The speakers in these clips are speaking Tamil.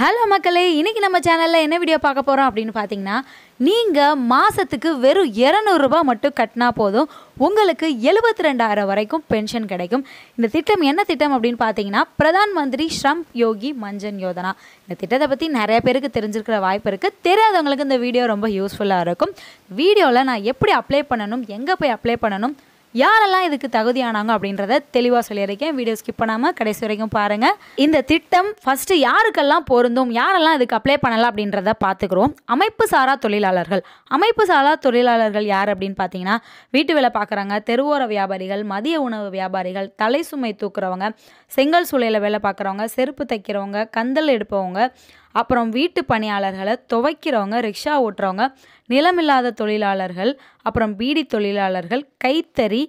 ஹலோ மக்களே இன்றைக்கி நம்ம சேனலில் என்ன வீடியோ பார்க்க போகிறோம் அப்படின்னு பார்த்தீங்கன்னா நீங்கள் மாதத்துக்கு வெறும் இரநூறுபா மட்டும் கட்டினா போதும் உங்களுக்கு எழுபத்தி ரெண்டாயிரம் வரைக்கும் பென்ஷன் கிடைக்கும் இந்த திட்டம் என்ன திட்டம் அப்படின்னு பார்த்தீங்கன்னா பிரதான் மந்திரி ஸ்ரம் யோகி மஞ்சன் யோஜனா இந்த திட்டத்தை பற்றி நிறைய பேருக்கு தெரிஞ்சிருக்கிற வாய்ப்பு இருக்குது தெரியாதவங்களுக்கு இந்த வீடியோ ரொம்ப யூஸ்ஃபுல்லாக இருக்கும் வீடியோவில் நான் எப்படி அப்ளை பண்ணணும் எங்கே போய் அப்ளை பண்ணணும் யாரெல்லாம் இதுக்கு தகுதியானாங்க அப்படின்றத தெளிவாக சொல்லியிருக்கேன் வீடியோ ஸ்கிப் பண்ணாமல் கடைசி வரைக்கும் பாருங்கள் இந்த திட்டம் ஃபஸ்ட்டு யாருக்கெல்லாம் பொருந்தும் யாரெல்லாம் இதுக்கு அப்ளை பண்ணலாம் அப்படின்றத பார்த்துக்குறோம் அமைப்பு சாரா தொழிலாளர்கள் அமைப்பு சாரா தொழிலாளர்கள் யார் அப்படின்னு பார்த்தீங்கன்னா வீட்டு வேலை பார்க்குறாங்க தெருவோர வியாபாரிகள் மதிய உணவு வியாபாரிகள் தலை சுமை தூக்குறவங்க செங்கல் சூளையில் வேலை பார்க்குறவங்க செருப்பு தைக்கிறவங்க கந்தல் எடுப்பவங்க அப்புறம் வீட்டு பணியாளர்களை துவைக்கிறவங்க ரிக்ஷா ஓட்டுறவங்க நிலமில்லாத தொழிலாளர்கள் அப்புறம் பீடி தொழிலாளர்கள் கைத்தறி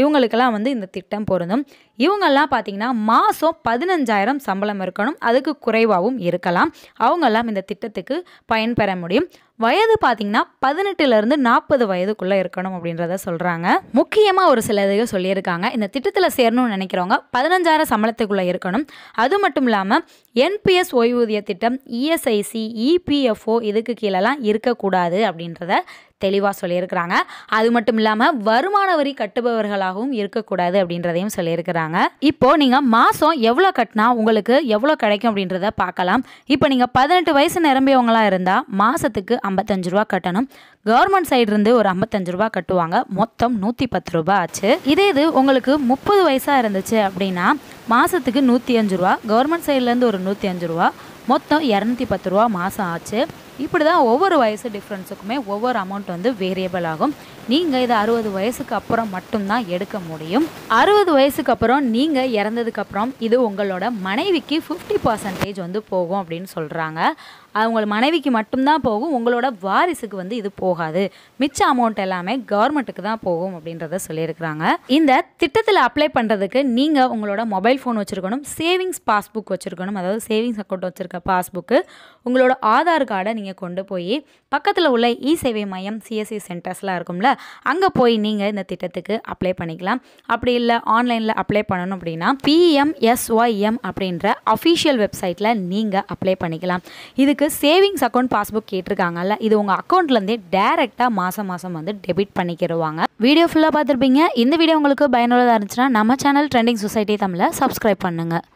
இவங்களுக்கெல்லாம் வந்து இந்த திட்டம் பொருந்தும் இவங்கெல்லாம் பார்த்திங்கன்னா மாதம் பதினஞ்சாயிரம் சம்பளம் இருக்கணும் அதுக்கு குறைவாகவும் இருக்கலாம் அவங்கெல்லாம் இந்த திட்டத்துக்கு பயன்பெற முடியும் வயது பார்த்திங்கன்னா பதினெட்டுலேருந்து நாற்பது வயதுக்குள்ளே இருக்கணும் அப்படின்றத சொல்கிறாங்க முக்கியமாக ஒரு சில இதை சொல்லியிருக்காங்க இந்த திட்டத்தில் சேரணும்னு நினைக்கிறவங்க பதினஞ்சாயிரம் சம்பளத்துக்குள்ளே இருக்கணும் அது மட்டும் இல்லாமல் என்பிஎஸ் ஓய்வூதிய திட்டம் இஎஸ்ஐசி e இபிஎஃப்ஓ e இதுக்கு கீழெல்லாம் இருக்கக்கூடாது அப்படின்றத தெளிவாக சொல்லியிருக்கிறாங்க அது மட்டும் இல்லாமல் வருமான வரி கட்டுபவர்களாகவும் இருக்கக்கூடாது அப்படின்றதையும் சொல்லியிருக்கிறாங்க இப்போது நீங்கள் மாதம் எவ்வளோ கட்டினா உங்களுக்கு எவ்வளோ கிடைக்கும் அப்படின்றத பார்க்கலாம் இப்போ நீங்கள் பதினெட்டு வயசு நிரம்பியவங்களாக இருந்தால் மாதத்துக்கு ஐம்பத்தஞ்சு ரூபா கட்டணும் கவர்மெண்ட் இருந்து ஒரு ஐம்பத்தஞ்சு ரூபா கட்டுவாங்க மொத்தம் நூற்றி பத்து ரூபா ஆச்சு இதே இது உங்களுக்கு முப்பது வயசாக இருந்துச்சு அப்படின்னா மாதத்துக்கு நூற்றி அஞ்சு ரூபா கவர்மெண்ட் சைட்லேருந்து ஒரு நூற்றி அஞ்சு ரூபா மொத்தம் இரநூத்தி பத்து ரூபா மாதம் ஆச்சு இப்படி தான் ஒவ்வொரு வயசு டிஃப்ரென்ஸுக்குமே ஒவ்வொரு அமௌண்ட் வந்து வேரியபிள் ஆகும் நீங்கள் இதை அறுபது வயசுக்கு அப்புறம் மட்டும்தான் எடுக்க முடியும் அறுபது வயசுக்கு அப்புறம் நீங்கள் இறந்ததுக்கப்புறம் இது உங்களோட மனைவிக்கு ஃபிஃப்டி பர்சன்டேஜ் வந்து போகும் அப்படின்னு சொல்கிறாங்க அவங்க மனைவிக்கு மட்டும்தான் போகும் உங்களோட வாரிசுக்கு வந்து இது போகாது மிச்ச அமௌண்ட் எல்லாமே கவர்மெண்ட்டுக்கு தான் போகும் அப்படின்றத சொல்லியிருக்கிறாங்க இந்த திட்டத்தில் அப்ளை பண்ணுறதுக்கு நீங்கள் உங்களோட மொபைல் ஃபோன் வச்சுருக்கணும் சேவிங்ஸ் பாஸ்புக் வச்சுருக்கணும் அதாவது சேவிங்ஸ் அக்கௌண்ட் வச்சுருக்க பாஸ்புக்கு உங்களோட ஆதார் கார்டை நீங்கள் நீங்கள் கொண்டு போய் பக்கத்தில் உள்ள இ சேவை மையம் சிஎஸ்சி சென்டர்ஸ்லாம் e இருக்கும்ல அங்கே போய் நீங்கள் இந்த திட்டத்துக்கு அப்ளை பண்ணிக்கலாம் அப்படி இல்லை ஆன்லைனில் அப்ளை பண்ணணும் அப்படின்னா பிஎம்எஸ்ஒய்எம் அப்படின்ற அஃபிஷியல் வெப்சைட்டில் நீங்கள் அப்ளை பண்ணிக்கலாம் இதுக்கு சேவிங்ஸ் அக்கௌண்ட் பாஸ்புக் கேட்டிருக்காங்கல்ல இது உங்கள் அக்கௌண்ட்லேருந்தே டேரெக்டாக மாதம் மாதம் வந்து டெபிட் பண்ணிக்கிடுவாங்க வீடியோ ஃபுல்லாக பார்த்துருப்பீங்க இந்த வீடியோ உங்களுக்கு பயனுள்ளதாக இருந்துச்சுன்னா நம்ம சேனல் ட்ரெண்டிங் சொசைட்டி தமிழை சப்ஸ்கிரைப் பண்ணுங்கள்